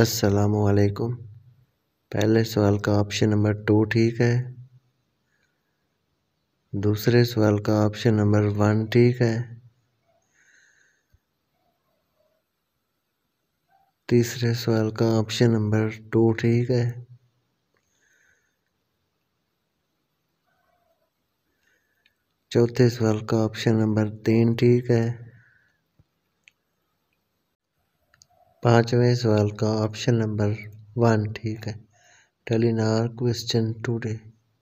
असलकुम पहले सवाल का ऑप्शन नंबर टू ठीक है दूसरे सवाल का ऑप्शन नंबर वन ठीक है तीसरे सवाल का ऑप्शन नंबर टू ठीक है चौथे सवाल का ऑप्शन नंबर तीन ठीक है पांचवें सवाल का ऑप्शन नंबर वन ठीक है टेलीनार क्वेश्चन टुडे